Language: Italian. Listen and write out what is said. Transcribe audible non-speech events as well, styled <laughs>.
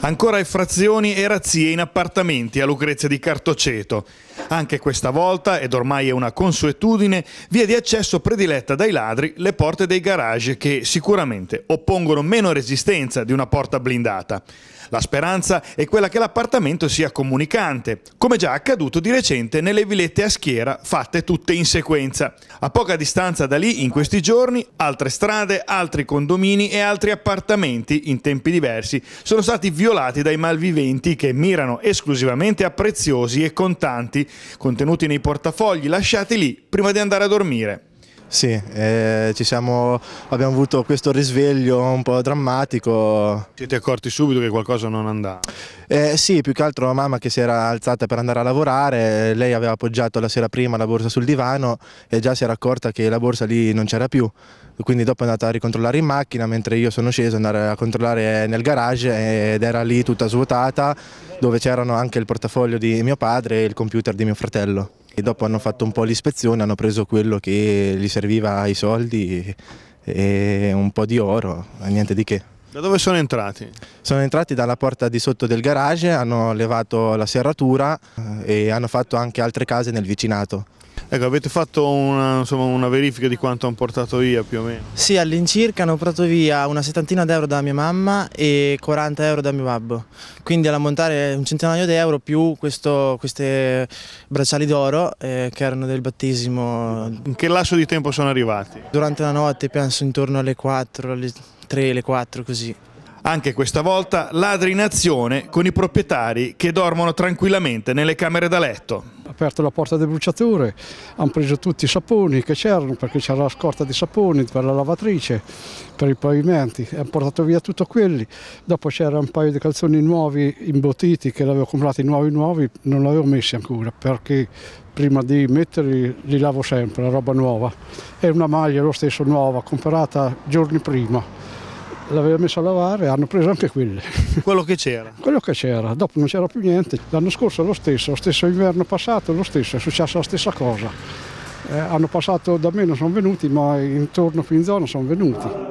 Ancora effrazioni e razzie in appartamenti a Lucrezia di Cartoceto. Anche questa volta, ed ormai è una consuetudine, via di accesso prediletta dai ladri le porte dei garage che sicuramente oppongono meno resistenza di una porta blindata. La speranza è quella che l'appartamento sia comunicante, come già accaduto di recente nelle villette a schiera fatte tutte in sequenza. A poca distanza da lì, in questi giorni, altre strade, altri condomini e altri appartamenti, in tempi diversi, sono stati violati dai malviventi che mirano esclusivamente a preziosi e contanti contenuti nei portafogli, lasciati lì prima di andare a dormire. Sì, eh, siamo, abbiamo avuto questo risveglio un po' drammatico. Siete accorti subito che qualcosa non andava? Eh, sì, più che altro la mamma che si era alzata per andare a lavorare, lei aveva appoggiato la sera prima la borsa sul divano e già si era accorta che la borsa lì non c'era più, quindi dopo è andata a ricontrollare in macchina mentre io sono sceso andare a controllare nel garage ed era lì tutta svuotata dove c'erano anche il portafoglio di mio padre e il computer di mio fratello e dopo hanno fatto un po' l'ispezione, hanno preso quello che gli serviva ai soldi e un po' di oro, niente di che. Da dove sono entrati? Sono entrati dalla porta di sotto del garage, hanno levato la serratura eh, e hanno fatto anche altre case nel vicinato. Ecco, avete fatto una, insomma, una, verifica di quanto hanno portato via più o meno? Sì, all'incirca hanno portato via una settantina d'euro da mia mamma e 40 euro da mio babbo. Quindi all'ammontare un centinaio di euro più questi bracciali d'oro eh, che erano del battesimo. In che lasso di tempo sono arrivati? Durante la notte, penso intorno alle 4, alle 3, alle 4 così. Anche questa volta ladri in azione con i proprietari che dormono tranquillamente nelle camere da letto aperto la porta delle bruciature, hanno preso tutti i saponi che c'erano, perché c'era la scorta di saponi per la lavatrice, per i pavimenti, hanno portato via tutto quelli. Dopo c'era un paio di calzoni nuovi imbottiti che l'avevo comprati nuovi nuovi, non l'avevo messi ancora perché prima di metterli li lavo sempre, la roba nuova. E una maglia lo stesso nuova, comprata giorni prima l'aveva messo a lavare e hanno preso anche quelle. <laughs> Quello che c'era? Quello che c'era, dopo non c'era più niente. L'anno scorso lo stesso, lo stesso inverno passato lo stesso, è successa la stessa cosa. Eh, hanno passato da me, non sono venuti, ma intorno qui in zona sono venuti.